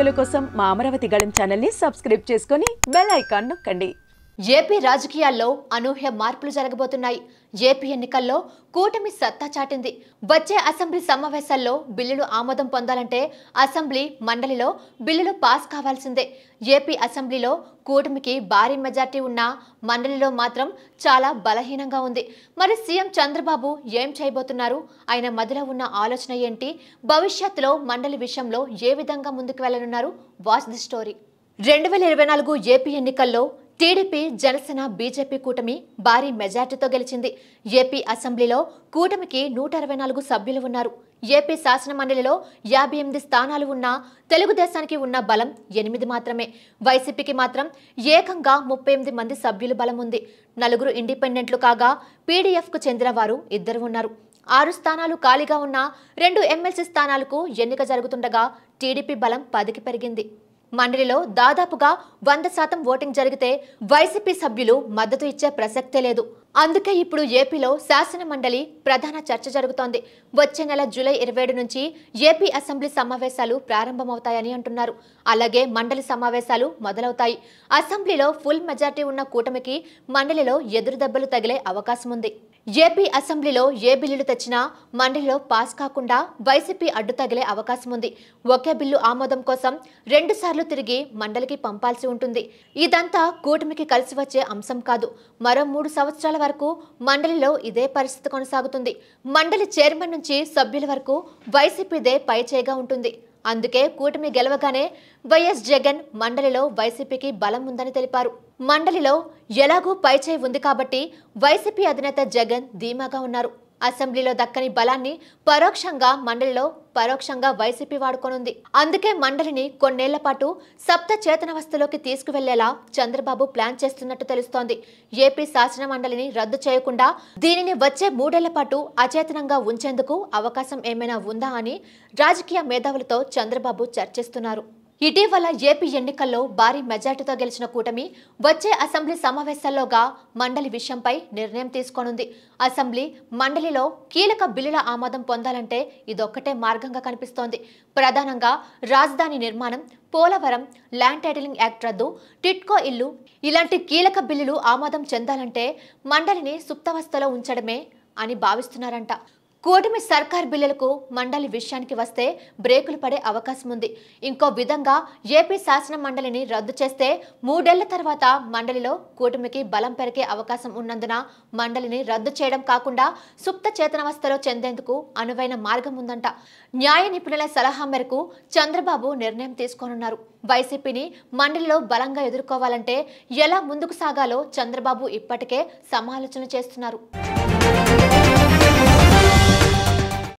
వీడియోల కోసం మా అమరావతి గళం ఛానల్ని సబ్స్క్రైబ్ చేసుకొని బెల్ ఐకాన్ నొక్కండి ఏపీ రాజకీయాల్లో అనూహ్య మార్పులు జరగబోతున్నాయి ఏపీ ఎన్నికల్లో కూటమి సత్తా చాటింది వచ్చే అసెంబ్లీ సమావేశాల్లో బిల్లులు ఆమోదం పొందాలంటే అసెంబ్లీ మండలిలో బిల్లులు పాస్ కావాల్సిందే ఏపీ అసెంబ్లీలో కూటమికి భారీ మెజార్టీ ఉన్న మండలిలో మాత్రం చాలా బలహీనంగా ఉంది మరి సీఎం చంద్రబాబు ఏం చేయబోతున్నారు ఆయన మదిలో ఉన్న ఆలోచన ఏంటి భవిష్యత్తులో మండలి విషయంలో ఏ విధంగా ముందుకు వెళ్లనున్నారు వాచ్ ది స్టోరీ రెండు వేల ఇరవై నాలుగు ఏపీ ఎన్నికల్లో టీడీపీ జనసేన బీజేపీ కూటమి భారీ మెజార్టీతో గెలిచింది ఏపీ అసెంబ్లీలో కూటమికి నూట అరవై నాలుగు సభ్యులు ఉన్నారు ఏపీ శాసనమండలిలో యాభై ఎనిమిది స్థానాలు ఉన్నా తెలుగుదేశానికి ఉన్న బలం ఎనిమిది మాత్రమే వైసీపీకి మాత్రం ఏకంగా ముప్పై ఎనిమిది మంది సభ్యులు బలం ఉంది నలుగురు ఇండిపెండెంట్లు కాగా పీడీఎఫ్కు చెందిన వారు ఇద్దరు ఉన్నారు ఆరు స్థానాలు ఖాళీగా ఉన్న రెండు ఎమ్మెల్సీ స్థానాలకు ఎన్నిక జరుగుతుండగా టీడీపీ బలం పదికి పెరిగింది మండలిలో దాదాపుగా వంద శాతం ఓటింగ్ జరిగితే వైసీపీ సభ్యులు మద్దతు ఇచ్చే ప్రసక్తే లేదు అందుకే ఇప్పుడు ఏపీలో శాసన మండలి ప్రధాన చర్చ జరుగుతోంది వచ్చే నెల జూలై ఇరవై నుంచి ఏపీ అసెంబ్లీ సమావేశాలు ప్రారంభమవుతాయని అంటున్నారు అలాగే మండలి సమావేశాలు మొదలవుతాయి అసెంబ్లీలో ఫుల్ మెజార్టీ ఉన్న కూటమికి మండలిలో ఎదురుదెబ్బలు తగిలే అవకాశం ఉంది ఏపీ అసెంబ్లీలో ఏ బిల్లులు తెచ్చినా మండలిలో పాస్ కాకుండా వైసీపీ అడ్డు తగిలే అవకాశం ఉంది ఒకే బిల్లు ఆమోదం కోసం రెండుసార్లు తిరిగి మండలికి పంపాల్సి ఉంటుంది ఇదంతా కూటమికి కలిసి వచ్చే అంశం కాదు మరో మూడు సంవత్సరాల వరకు మండలిలో ఇదే పరిస్థితి కొనసాగుతుంది మండలి చైర్మన్ నుంచి సభ్యుల వరకు వైసీపీదే పైచేగా ఉంటుంది అందుకే కూటమి గెలవగానే వైఎస్ జగన్ మండలిలో వైసీపీకి బలం ఉందని తెలిపారు మండలిలో ఎలాగూ పైచేయి ఉంది కాబట్టి వైసీపీ అధినేత జగన్ ధీమాగా ఉన్నారు అసెంబ్లీలో దక్కని బలాన్ని పరోక్షంగా మండలిలో పరోక్షంగా వైసీపీ వాడుకోనుంది అందుకే మండలిని కొన్నేళ్ల పాటు సప్త చేతనవస్థలోకి తీసుకువెళ్లేలా చంద్రబాబు ప్లాన్ చేస్తున్నట్టు తెలుస్తోంది ఏపీ శాసన మండలిని రద్దు చేయకుండా దీనిని వచ్చే మూడేళ్ల పాటు అచేతనంగా ఉంచేందుకు అవకాశం ఏమైనా ఉందా అని రాజకీయ మేధావులతో చంద్రబాబు చర్చిస్తున్నారు ఇటీవల ఏపీ ఎన్నికల్లో భారీ మెజార్టీతో గెలిచిన కూటమి వచ్చే అసెంబ్లీ సమావేశాల్లోగా మండలి విషయంపై నిర్ణయం తీసుకోనుంది అసెంబ్లీ మండలిలో కీలక బిల్లుల ఆమోదం పొందాలంటే ఇదొక్కటే మార్గంగా కనిపిస్తోంది ప్రధానంగా రాజధాని నిర్మాణం పోలవరం ల్యాండ్ టైటిలింగ్ యాక్ట్ రద్దు టిట్కో ఇల్లు ఇలాంటి కీలక బిల్లులు ఆమోదం చెందాలంటే మండలిని సుప్తవస్థలో ఉంచడమే అని భావిస్తున్నారంట కూటమి సర్కార్ బిల్లులకు మండలి విషయానికి వస్తే బ్రేకులు పడే అవకాశం ఉంది ఇంకో విధంగా ఏపీ శాసన మండలిని రద్దు చేస్తే మూడేళ్ల తర్వాత మండలిలో కూటమికి బలం పెరిగే అవకాశం ఉన్నందున మండలిని రద్దు చేయడం కాకుండా సుప్త చేతనవస్థలో చెందేందుకు అనువైన మార్గం ఉందంట న్యాయ నిపుణుల సలహా మేరకు చంద్రబాబు నిర్ణయం తీసుకోనున్నారు వైసీపీని మండలిలో బలంగా ఎదుర్కోవాలంటే ఎలా ముందుకు సాగాలో చంద్రబాబు ఇప్పటికే సమాలోచన చేస్తున్నారు